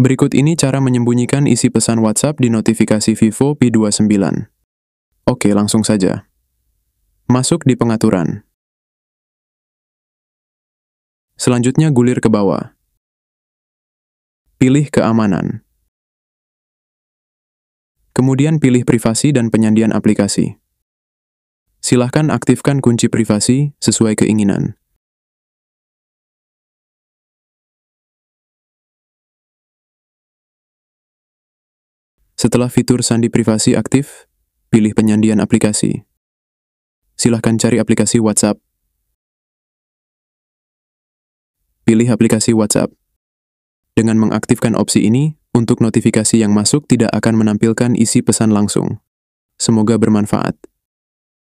Berikut ini cara menyembunyikan isi pesan WhatsApp di notifikasi Vivo P29. Oke, langsung saja. Masuk di pengaturan. Selanjutnya gulir ke bawah. Pilih keamanan. Kemudian pilih privasi dan penyandian aplikasi. Silahkan aktifkan kunci privasi sesuai keinginan. Setelah fitur sandi privasi aktif, pilih penyandian aplikasi. Silahkan cari aplikasi WhatsApp. Pilih aplikasi WhatsApp. Dengan mengaktifkan opsi ini, untuk notifikasi yang masuk tidak akan menampilkan isi pesan langsung. Semoga bermanfaat.